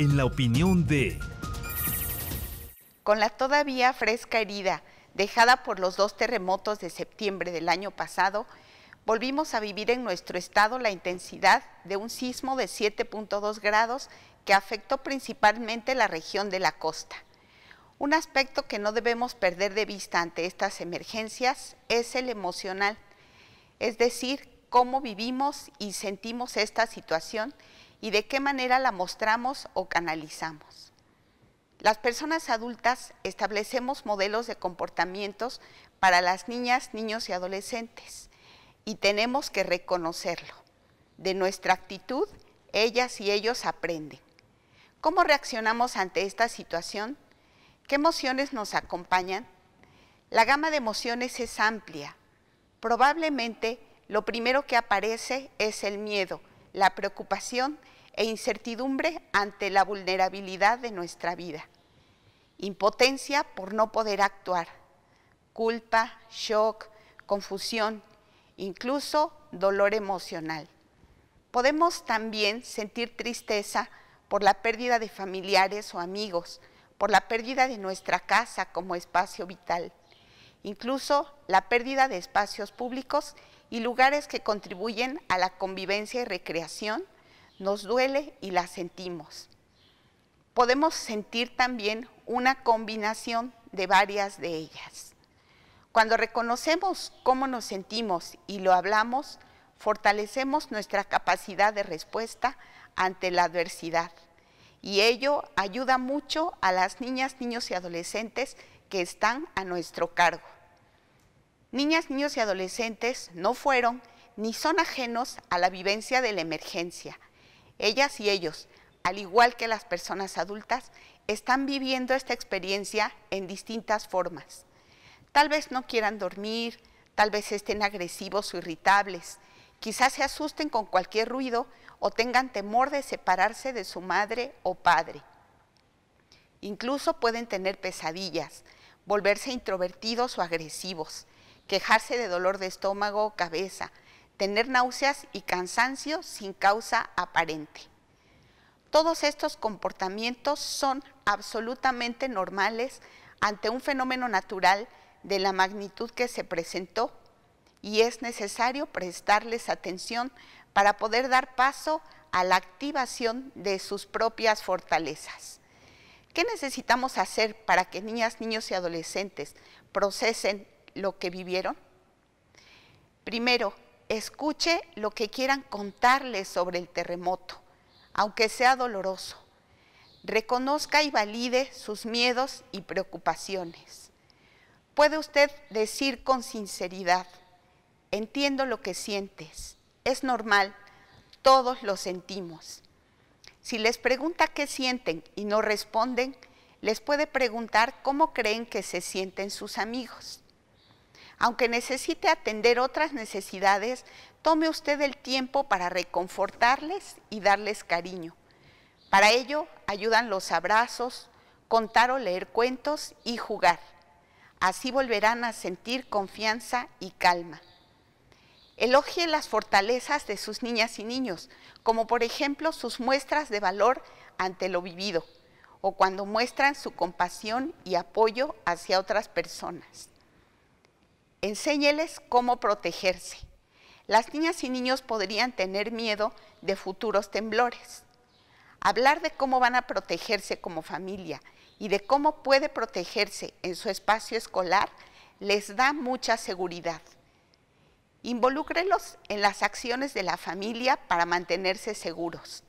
en la opinión de... Con la todavía fresca herida dejada por los dos terremotos de septiembre del año pasado, volvimos a vivir en nuestro estado la intensidad de un sismo de 7.2 grados que afectó principalmente la región de la costa. Un aspecto que no debemos perder de vista ante estas emergencias es el emocional, es decir, cómo vivimos y sentimos esta situación y de qué manera la mostramos o canalizamos. Las personas adultas establecemos modelos de comportamientos para las niñas, niños y adolescentes y tenemos que reconocerlo. De nuestra actitud, ellas y ellos aprenden. ¿Cómo reaccionamos ante esta situación? ¿Qué emociones nos acompañan? La gama de emociones es amplia. Probablemente lo primero que aparece es el miedo, la preocupación e incertidumbre ante la vulnerabilidad de nuestra vida, impotencia por no poder actuar, culpa, shock, confusión, incluso dolor emocional. Podemos también sentir tristeza por la pérdida de familiares o amigos, por la pérdida de nuestra casa como espacio vital, incluso la pérdida de espacios públicos y lugares que contribuyen a la convivencia y recreación, nos duele y la sentimos. Podemos sentir también una combinación de varias de ellas. Cuando reconocemos cómo nos sentimos y lo hablamos, fortalecemos nuestra capacidad de respuesta ante la adversidad. Y ello ayuda mucho a las niñas, niños y adolescentes que están a nuestro cargo. Niñas, niños y adolescentes no fueron ni son ajenos a la vivencia de la emergencia. Ellas y ellos, al igual que las personas adultas, están viviendo esta experiencia en distintas formas. Tal vez no quieran dormir, tal vez estén agresivos o irritables, quizás se asusten con cualquier ruido o tengan temor de separarse de su madre o padre. Incluso pueden tener pesadillas, volverse introvertidos o agresivos, quejarse de dolor de estómago, o cabeza, tener náuseas y cansancio sin causa aparente. Todos estos comportamientos son absolutamente normales ante un fenómeno natural de la magnitud que se presentó y es necesario prestarles atención para poder dar paso a la activación de sus propias fortalezas. ¿Qué necesitamos hacer para que niñas, niños y adolescentes procesen lo que vivieron? Primero, escuche lo que quieran contarles sobre el terremoto, aunque sea doloroso. Reconozca y valide sus miedos y preocupaciones. Puede usted decir con sinceridad, entiendo lo que sientes, es normal, todos lo sentimos. Si les pregunta qué sienten y no responden, les puede preguntar cómo creen que se sienten sus amigos aunque necesite atender otras necesidades, tome usted el tiempo para reconfortarles y darles cariño. Para ello ayudan los abrazos, contar o leer cuentos y jugar. Así volverán a sentir confianza y calma. Elogie las fortalezas de sus niñas y niños, como por ejemplo sus muestras de valor ante lo vivido o cuando muestran su compasión y apoyo hacia otras personas. Enséñeles cómo protegerse. Las niñas y niños podrían tener miedo de futuros temblores. Hablar de cómo van a protegerse como familia y de cómo puede protegerse en su espacio escolar les da mucha seguridad. Involúcrelos en las acciones de la familia para mantenerse seguros.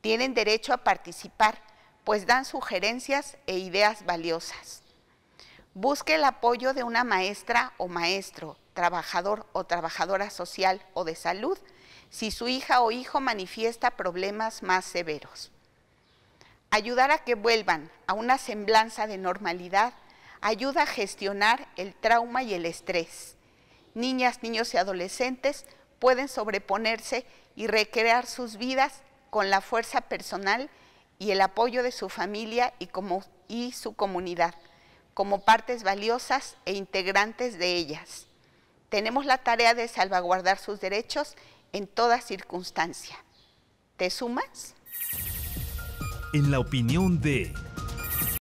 Tienen derecho a participar, pues dan sugerencias e ideas valiosas. Busque el apoyo de una maestra o maestro, trabajador o trabajadora social o de salud si su hija o hijo manifiesta problemas más severos. Ayudar a que vuelvan a una semblanza de normalidad ayuda a gestionar el trauma y el estrés. Niñas, niños y adolescentes pueden sobreponerse y recrear sus vidas con la fuerza personal y el apoyo de su familia y, su comunidad como partes valiosas e integrantes de ellas. Tenemos la tarea de salvaguardar sus derechos en toda circunstancia. ¿Te sumas? En la opinión de